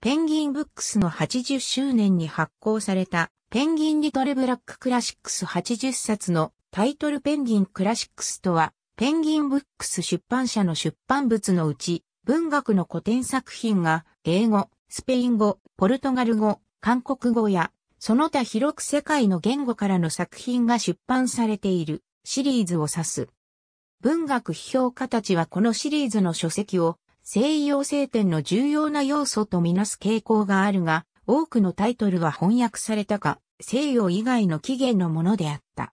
ペンギンブックスの80周年に発行された、ペンギンリトルブラッククラシックス80冊のタイトルペンギンクラシックスとは、ペンギンブックス出版社の出版物のうち、文学の古典作品が、英語、スペイン語、ポルトガル語、韓国語や、その他広く世界の言語からの作品が出版されているシリーズを指す。文学批評家たちはこのシリーズの書籍を西洋聖典の重要な要素とみなす傾向があるが、多くのタイトルは翻訳されたか、西洋以外の起源のものであった。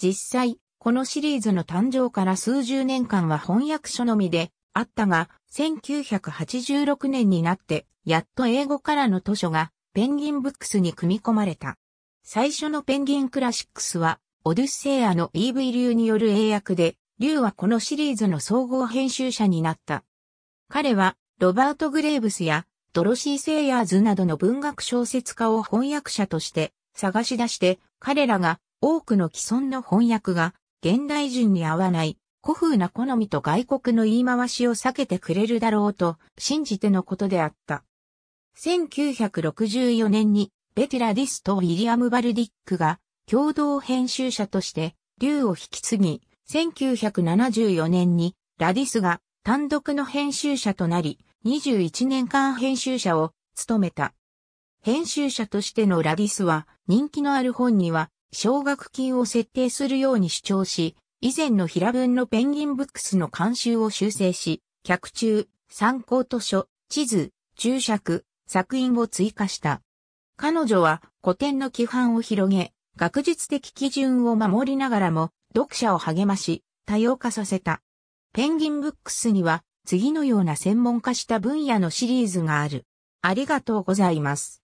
実際、このシリーズの誕生から数十年間は翻訳書のみであったが、1986年になって、やっと英語からの図書がペンギンブックスに組み込まれた。最初のペンギンクラシックスは、オデュッセイアの EV 流による英訳で、流はこのシリーズの総合編集者になった。彼は、ロバート・グレーブスや、ドロシー・セイヤーズなどの文学小説家を翻訳者として探し出して、彼らが多くの既存の翻訳が現代人に合わない古風な好みと外国の言い回しを避けてくれるだろうと信じてのことであった。1964年にベテラ・ディスとウィリアム・バルディックが共同編集者として竜を引き継ぎ、1974年にラディスが単独の編集者となり、21年間編集者を務めた。編集者としてのラディスは、人気のある本には、奨学金を設定するように主張し、以前の平文のペンギンブックスの監修を修正し、客中、参考図書、地図、注釈、作品を追加した。彼女は古典の規範を広げ、学術的基準を守りながらも、読者を励まし、多様化させた。ペンギンブックスには次のような専門化した分野のシリーズがある。ありがとうございます。